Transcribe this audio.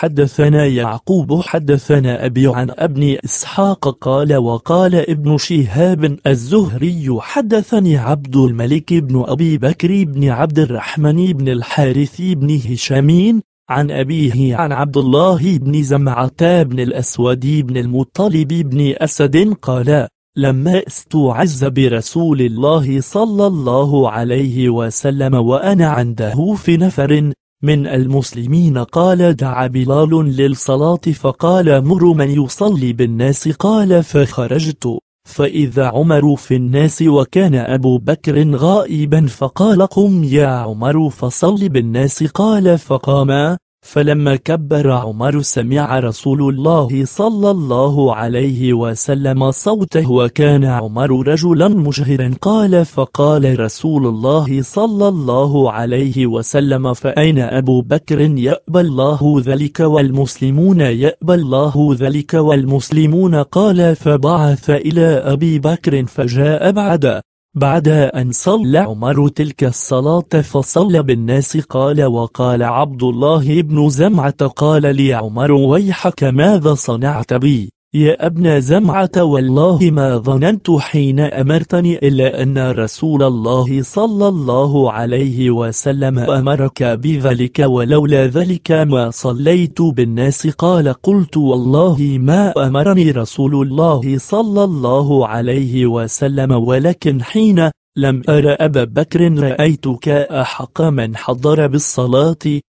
حدثنا يعقوب حدثنا أبي عن ابن إسحاق قال وقال ابن شهاب الزهري حدثني عبد الملك بن أبي بكر بن عبد الرحمن بن الحارث بن هشامين عن أبيه عن عبد الله بن زمعتا بن الأسود بن المطلب بن أسد قال لما استعز برسول الله صلى الله عليه وسلم وأنا عنده في نفر من المسلمين قال دعا بلال للصلاة فقال مر من يصلي بالناس قال فخرجت فإذا عمر في الناس وكان أبو بكر غائبا فقال قم يا عمر فصل بالناس قال فقاما فلما كبر عمر سمع رسول الله صلى الله عليه وسلم صوته وكان عمر رجلا مجهرا قال فقال رسول الله صلى الله عليه وسلم فأين أبو بكر يأبى الله ذلك والمسلمون يأبى الله ذلك والمسلمون قال فبعث إلى أبي بكر فجاء بعده بعد أن صلى عمر تلك الصلاة فصلى بالناس قال وقال عبد الله بن زمعة قال لي عمر ويحك ماذا صنعت بي يا ابن زمعة والله ما ظننت حين أمرتني إلا أن رسول الله صلى الله عليه وسلم أمرك بذلك ولولا ذلك ما صليت بالناس قال قلت والله ما أمرني رسول الله صلى الله عليه وسلم ولكن حين لم أرى أبا بكر رأيتك أحق من حضر بالصلاة